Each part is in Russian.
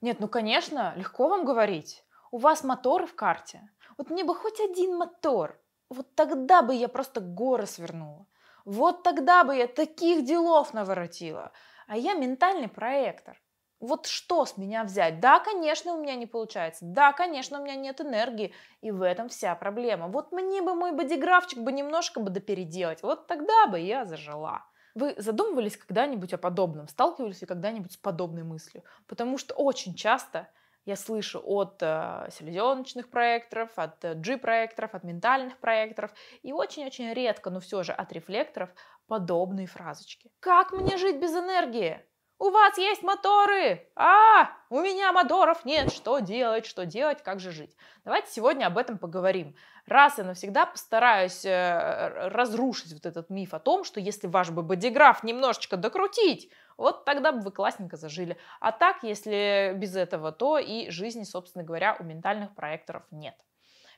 Нет, ну конечно, легко вам говорить. У вас моторы в карте. Вот мне бы хоть один мотор. Вот тогда бы я просто горы свернула. Вот тогда бы я таких делов наворотила. А я ментальный проектор. Вот что с меня взять? Да, конечно, у меня не получается. Да, конечно, у меня нет энергии. И в этом вся проблема. Вот мне бы мой бодиграфчик бы немножко бы допеределать. Вот тогда бы я зажила. Вы задумывались когда-нибудь о подобном? Сталкивались ли когда-нибудь с подобной мыслью? Потому что очень часто я слышу от э, селезеночных проекторов, от G-проекторов, э, от ментальных проекторов и очень-очень редко, но все же от рефлекторов подобные фразочки. Как мне жить без энергии? У вас есть моторы! А, у меня моторов нет! Что делать, что делать, как же жить? Давайте сегодня об этом поговорим. Раз и навсегда постараюсь э, разрушить вот этот миф о том, что если ваш бы бодиграф немножечко докрутить, вот тогда бы вы классненько зажили. А так, если без этого, то и жизни, собственно говоря, у ментальных проекторов нет.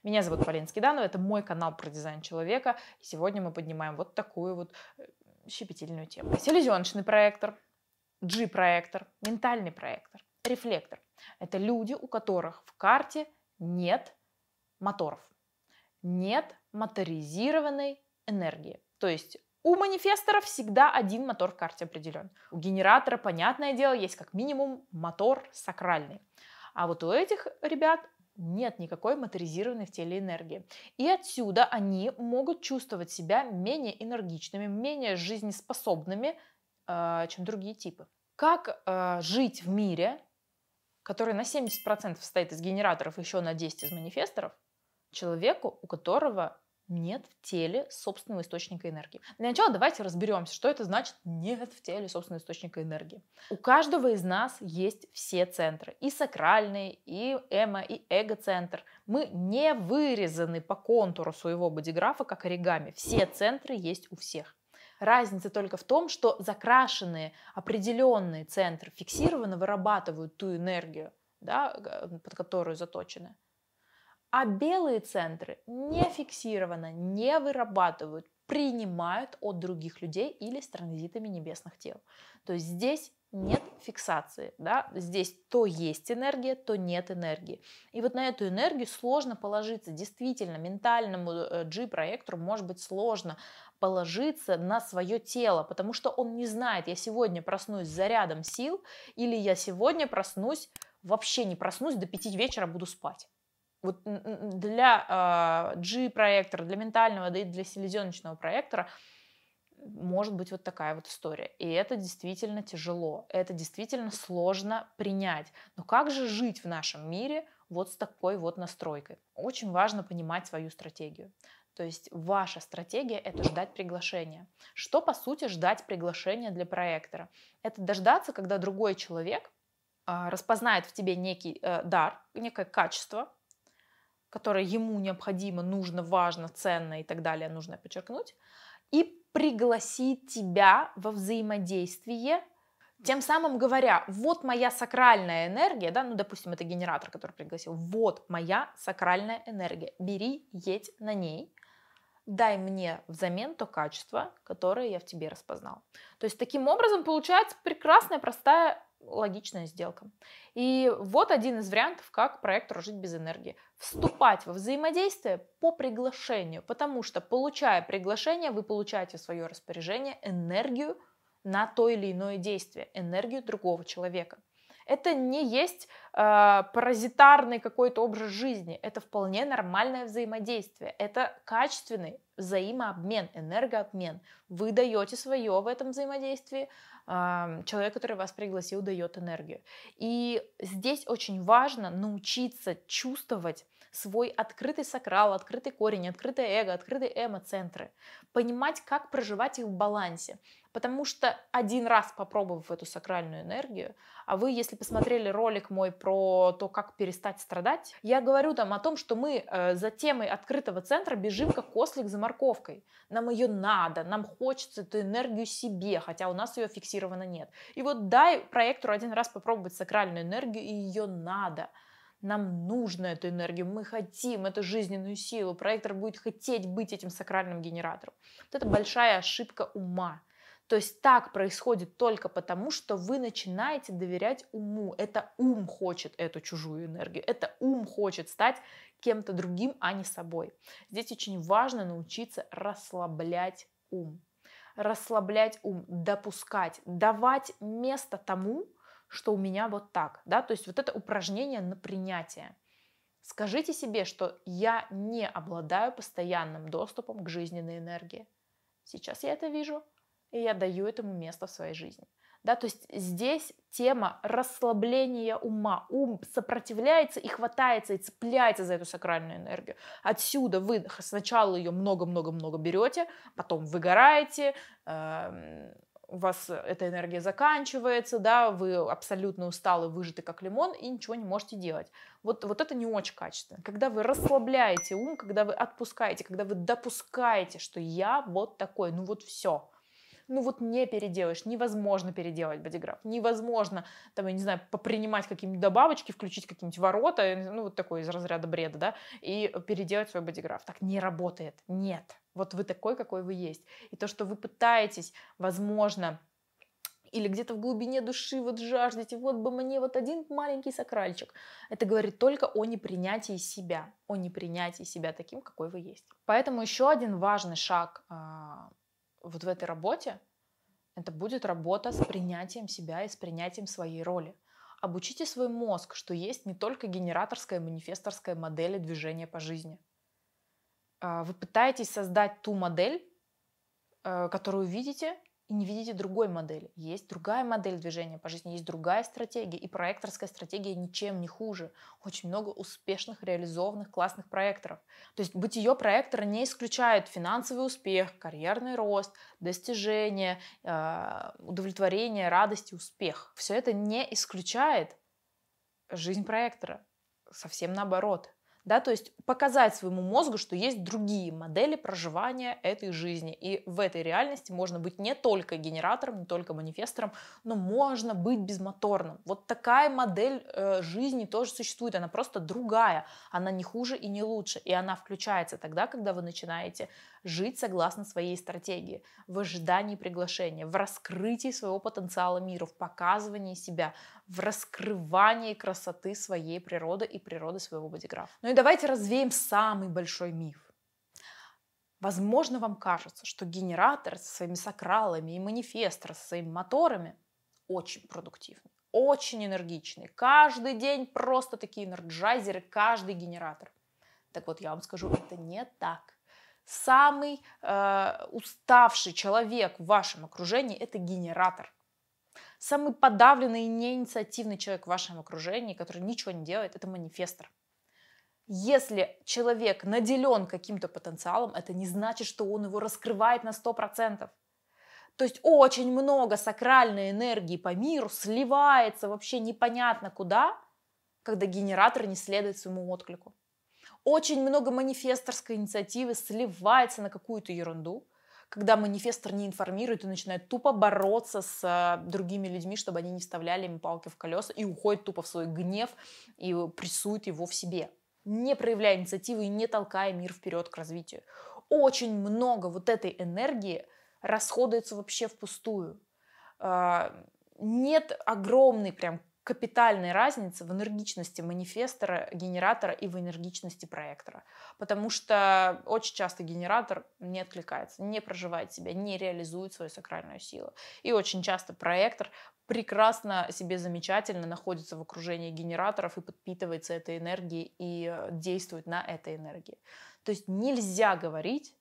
Меня зовут Полина Скиданова, это мой канал про дизайн человека. И сегодня мы поднимаем вот такую вот э, щепетильную тему. Селезеночный проектор – G-проектор, ментальный проектор, рефлектор. Это люди, у которых в карте нет моторов, нет моторизированной энергии. То есть у манифестора всегда один мотор в карте определен. У генератора, понятное дело, есть как минимум мотор сакральный. А вот у этих ребят нет никакой моторизированной в теле энергии. И отсюда они могут чувствовать себя менее энергичными, менее жизнеспособными, а, чем другие типы. Как а, жить в мире, который на 70% состоит из генераторов, а еще на 10 из манифесторов, человеку, у которого нет в теле собственного источника энергии. Для начала давайте разберемся, что это значит нет в теле собственного источника энергии. У каждого из нас есть все центры. И сакральные, и эмо, и эго-центр. Мы не вырезаны по контуру своего бодиграфа, как оригами. Все центры есть у всех. Разница только в том, что закрашенные определенные центры фиксированно вырабатывают ту энергию, да, под которую заточены. А белые центры не фиксированно не вырабатывают принимают от других людей или с транзитами небесных тел. То есть здесь нет фиксации, да, здесь то есть энергия, то нет энергии. И вот на эту энергию сложно положиться, действительно, ментальному G-проектору э, может быть сложно положиться на свое тело, потому что он не знает, я сегодня проснусь с зарядом сил или я сегодня проснусь, вообще не проснусь, до пяти вечера буду спать вот для э, а, G-проектора, для ментального, да и для селезеночного проектора может быть вот такая вот история. И это действительно тяжело, это действительно сложно принять. Но как же жить в нашем мире вот с такой вот настройкой? Очень важно понимать свою стратегию. То есть ваша стратегия — это ждать приглашения. Что, по сути, ждать приглашения для проектора? Это дождаться, когда другой человек а, распознает в тебе некий э, дар, некое качество, которое ему необходимо, нужно, важно, ценно и так далее, нужно подчеркнуть, и пригласить тебя во взаимодействие, тем самым говоря, вот моя сакральная энергия, да, ну, допустим, это генератор, который пригласил, вот моя сакральная энергия, бери, едь на ней, дай мне взамен то качество, которое я в тебе распознал. То есть таким образом получается прекрасная, простая логичная сделка. И вот один из вариантов, как проект «Рожить без энергии». Вступать во взаимодействие по приглашению, потому что, получая приглашение, вы получаете в свое распоряжение энергию на то или иное действие, энергию другого человека. Это не есть э, паразитарный какой-то образ жизни, это вполне нормальное взаимодействие, это качественный взаимообмен, энергообмен. Вы даете свое в этом взаимодействии, э, человек, который вас пригласил, дает энергию. И здесь очень важно научиться чувствовать свой открытый сакрал, открытый корень, открытое эго, открытые эмоцентры, Понимать, как проживать их в балансе. Потому что один раз попробовав эту сакральную энергию, а вы, если посмотрели ролик мой про то, как перестать страдать, я говорю там о том, что мы э, за темой открытого центра бежим как кослик за морковкой. Нам ее надо, нам хочется эту энергию себе, хотя у нас ее фиксировано нет. И вот дай проектору один раз попробовать сакральную энергию, и ее надо – нам нужно эту энергию, мы хотим эту жизненную силу. Проектор будет хотеть быть этим сакральным генератором. Вот это большая ошибка ума. То есть так происходит только потому, что вы начинаете доверять уму. Это ум хочет эту чужую энергию. Это ум хочет стать кем-то другим, а не собой. Здесь очень важно научиться расслаблять ум расслаблять ум, допускать, давать место тому, что у меня вот так, да, то есть вот это упражнение на принятие. Скажите себе, что я не обладаю постоянным доступом к жизненной энергии. Сейчас я это вижу, и я даю этому место в своей жизни. Да, то есть здесь тема расслабления ума. Ум сопротивляется и хватается, и цепляется за эту сакральную энергию. Отсюда выдох, сначала ее много-много-много берете, потом выгораете, э у вас эта энергия заканчивается, да, вы абсолютно усталы, выжаты как лимон и ничего не можете делать. Вот, вот это не очень качественно. Когда вы расслабляете ум, когда вы отпускаете, когда вы допускаете, что я вот такой, ну вот все – ну вот не переделаешь, невозможно переделать бодиграф, невозможно, там, я не знаю, попринимать какие-нибудь добавочки, включить какие-нибудь ворота, ну вот такой из разряда бреда, да, и переделать свой бодиграф. Так не работает, нет. Вот вы такой, какой вы есть. И то, что вы пытаетесь, возможно, или где-то в глубине души вот жаждете, вот бы мне вот один маленький сакральчик. Это говорит только о непринятии себя, о непринятии себя таким, какой вы есть. Поэтому еще один важный шаг а, вот в этой работе, это будет работа с принятием себя и с принятием своей роли. Обучите свой мозг, что есть не только генераторская и манифесторская модели движения по жизни. А, вы пытаетесь создать ту модель, э, которую видите, и не видите другой модели. Есть другая модель движения по жизни, есть другая стратегия, и проекторская стратегия ничем не хуже. Очень много успешных, реализованных, классных проекторов. То есть быть ее проектора не исключает финансовый успех, карьерный рост, достижение, а, удовлетворение, радость и успех. Все это не исключает жизнь проектора. Совсем наоборот – да, то есть показать своему мозгу, что есть другие модели проживания этой жизни, и в этой реальности можно быть не только генератором, не только манифестором, но можно быть безмоторным. Вот такая модель э, жизни тоже существует, она просто другая, она не хуже и не лучше, и она включается тогда, когда вы начинаете жить согласно своей стратегии, в ожидании приглашения, в раскрытии своего потенциала мира, в показывании себя, в раскрывании красоты своей природы и природы своего бодиграфа. Ну и давайте развеем самый большой миф. Возможно, вам кажется, что генератор со своими сакралами и манифестор со своими моторами очень продуктивный, очень энергичный. Каждый день просто такие энерджайзеры, каждый генератор. Так вот, я вам скажу, это не так. Самый э, уставший человек в вашем окружении – это генератор самый подавленный и неинициативный человек в вашем окружении, который ничего не делает, это манифестор. Если человек наделен каким-то потенциалом, это не значит, что он его раскрывает на 100%. То есть очень много сакральной энергии по миру сливается вообще непонятно куда, когда генератор не следует своему отклику. Очень много манифесторской инициативы сливается на какую-то ерунду, когда манифестор не информирует и начинает тупо бороться с а, другими людьми, чтобы они не вставляли им палки в колеса, и уходит тупо в свой гнев и э, прессует его в себе. Не проявляя инициативы и не толкая мир вперед к развитию. Очень много вот этой энергии расходуется вообще впустую а, нет огромной прям капитальной разницы в энергичности манифестора, генератора и в энергичности проектора. Потому что очень часто генератор не откликается, не проживает себя, не реализует свою сакральную силу. И очень часто проектор прекрасно себе замечательно находится в окружении генераторов и подпитывается этой энергией и э, действует на этой энергии. То есть нельзя говорить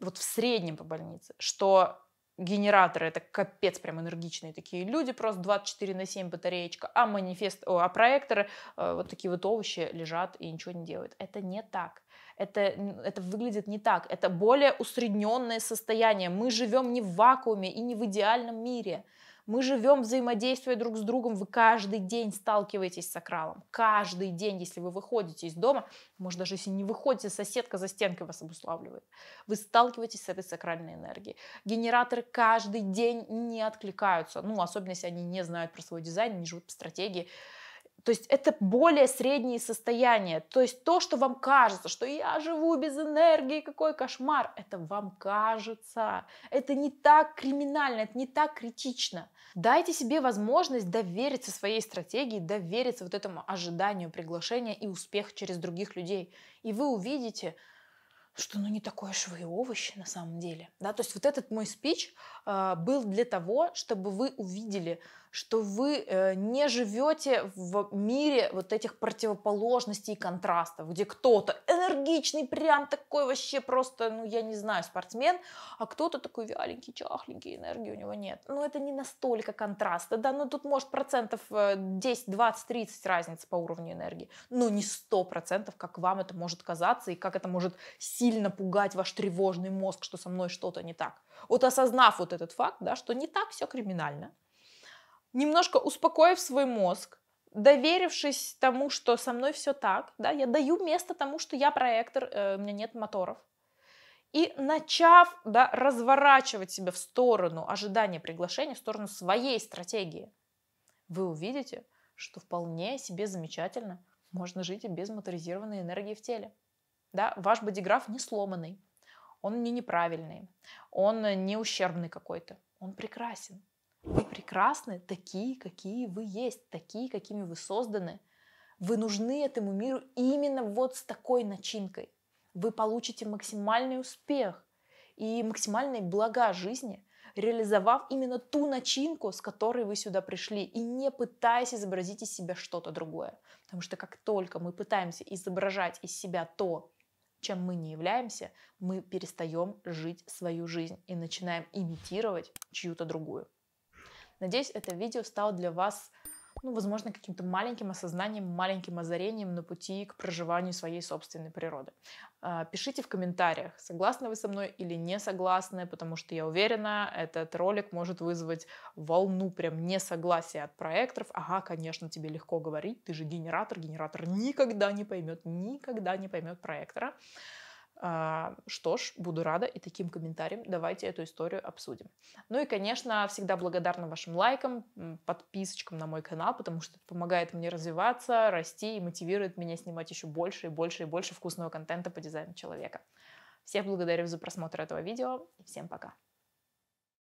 вот в среднем по больнице, что генераторы, это капец прям энергичные такие люди, просто 24 на 7 батареечка, а манифест, о, а проекторы, э, вот такие вот овощи лежат и ничего не делают. Это не так. Это, это выглядит не так. Это более усредненное состояние. Мы живем не в вакууме и не в идеальном мире. Мы живем, взаимодействуя друг с другом, вы каждый день сталкиваетесь с акралом. Каждый день, если вы выходите из дома, может даже если не выходите, соседка за стенкой вас обуславливает. Вы сталкиваетесь с этой сакральной энергией. Генераторы каждый день не откликаются, ну, особенно если они не знают про свой дизайн, не живут по стратегии. То есть это более средние состояния. То есть то, что вам кажется, что я живу без энергии, какой кошмар, это вам кажется. Это не так криминально, это не так критично. Дайте себе возможность довериться своей стратегии, довериться вот этому ожиданию приглашения и успех через других людей. И вы увидите, что ну не такое уж вы и овощи на самом деле. Да? То есть вот этот мой спич э, был для того, чтобы вы увидели, что вы э, не живете в мире вот этих противоположностей и контрастов, где кто-то энергичный, прям такой вообще просто, ну, я не знаю, спортсмен, а кто-то такой вяленький, чахленький, энергии у него нет. Но ну, это не настолько контраста, да, ну, тут может процентов 10, 20, 30 разница по уровню энергии, но ну, не 100 процентов, как вам это может казаться, и как это может сильно пугать ваш тревожный мозг, что со мной что-то не так. Вот осознав вот этот факт, да, что не так все криминально, немножко успокоив свой мозг, доверившись тому, что со мной все так, да, я даю место тому, что я проектор, э, у меня нет моторов, и начав да, разворачивать себя в сторону ожидания приглашения, в сторону своей стратегии, вы увидите, что вполне себе замечательно можно жить и без моторизированной энергии в теле. Да? Ваш бодиграф не сломанный, он не неправильный, он не ущербный какой-то, он прекрасен. Вы прекрасны такие, какие вы есть, такие, какими вы созданы. Вы нужны этому миру именно вот с такой начинкой. Вы получите максимальный успех и максимальные блага жизни, реализовав именно ту начинку, с которой вы сюда пришли, и не пытаясь изобразить из себя что-то другое. Потому что как только мы пытаемся изображать из себя то, чем мы не являемся, мы перестаем жить свою жизнь и начинаем имитировать чью-то другую. Надеюсь, это видео стало для вас, ну, возможно, каким-то маленьким осознанием, маленьким озарением на пути к проживанию своей собственной природы. А, пишите в комментариях, согласны вы со мной или не согласны, потому что я уверена, этот ролик может вызвать волну прям несогласия от проекторов. Ага, конечно, тебе легко говорить, ты же генератор, генератор никогда не поймет, никогда не поймет проектора. А, что ж, буду рада и таким комментарием давайте эту историю обсудим. Ну и, конечно, всегда благодарна вашим лайкам, подписочкам на мой канал, потому что это помогает мне развиваться, расти и мотивирует меня снимать еще больше и больше и больше вкусного контента по дизайну человека. Всех благодарю за просмотр этого видео и всем пока!